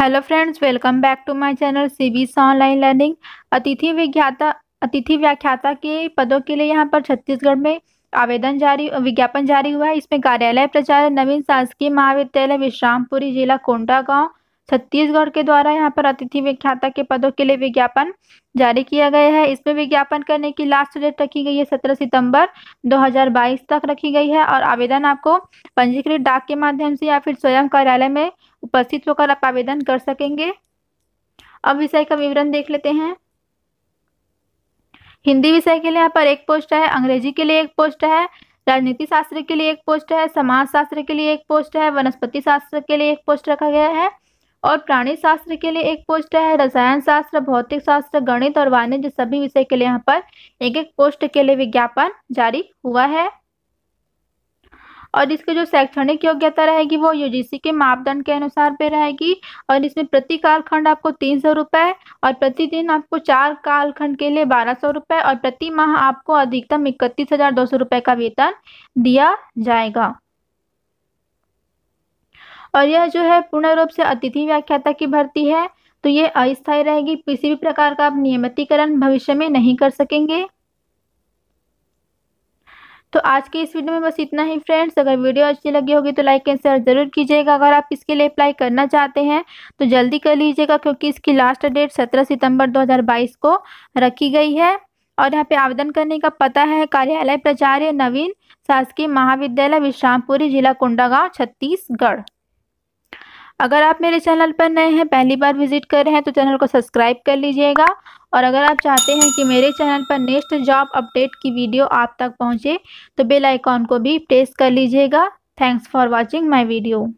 hello friends welcome back to my channel सी सा online learning अतिथि विज्ञाता अतिथि व्याख्याता के पदों के लिए यहां पर छत्तीसगढ़ में आवेदन जारी विज्ञापन जारी हुआ है इसमें कार्यालय प्रचार नवीन शासकीय महाविद्यालय विश्रामपुरी जिला कोंडा गांव छत्तीसगढ़ के द्वारा यहाँ पर अतिथि विख्याता के पदों के लिए विज्ञापन जारी किया गया है इसमें विज्ञापन करने की लास्ट डेट रखी गई है सत्रह सितंबर 2022 तक रखी गई है और आवेदन आपको पंजीकृत डाक के माध्यम से या फिर स्वयं कार्यालय में उपस्थित होकर आप आवेदन कर सकेंगे अब विषय का विवरण देख लेते हैं हिंदी विषय के लिए यहाँ पर एक पोस्ट है अंग्रेजी के लिए एक पोस्ट है राजनीति शास्त्र के लिए एक पोस्ट है समाज शास्त्र के लिए एक पोस्ट है वनस्पति शास्त्र के लिए एक पोस्ट रखा गया है और प्राणी शास्त्र के लिए एक पोस्ट है रसायन शास्त्र भौतिक शास्त्र गणित और वाणिज्य सभी विषय के लिए यहाँ पर एक एक पोस्ट के लिए विज्ञापन जारी हुआ है और इसकी जो शैक्षणिक योग्यता रहेगी वो यूजीसी के मापदंड के अनुसार पे रहेगी और इसमें प्रति कालखंड आपको तीन सौ रुपये और प्रतिदिन आपको चार कालखंड के लिए बारह सौ रुपये और प्रति माह आपको अधिकतम इकतीस हज़ार दो सौ रुपये का वेतन दिया जाएगा और यह जो है पूर्ण रूप से अतिथि व्याख्याता की भर्ती है तो ये अस्थायी रहेगी किसी भी प्रकार का आप नियमितीकरण भविष्य में नहीं कर सकेंगे तो आज के इस वीडियो में बस इतना ही फ्रेंड्स अगर वीडियो अच्छी लगी होगी तो लाइक एंड शेयर जरूर कीजिएगा अगर आप इसके लिए अप्लाई करना चाहते हैं तो जल्दी कर लीजिएगा क्योंकि इसकी लास्ट डेट 17 सितंबर 2022 को रखी गई है और यहाँ पे आवेदन करने का पता है कार्यालय प्राचार्य नवीन शासकीय महाविद्यालय विश्रामपुरी जिला कोंडागांव छत्तीसगढ़ अगर आप मेरे चैनल पर नए हैं पहली बार विजिट कर रहे हैं तो चैनल को सब्सक्राइब कर लीजिएगा और अगर आप चाहते हैं कि मेरे चैनल पर नेक्स्ट जॉब अपडेट की वीडियो आप तक पहुंचे तो बेल आइकॉन को भी प्रेस कर लीजिएगा thanks for watching my video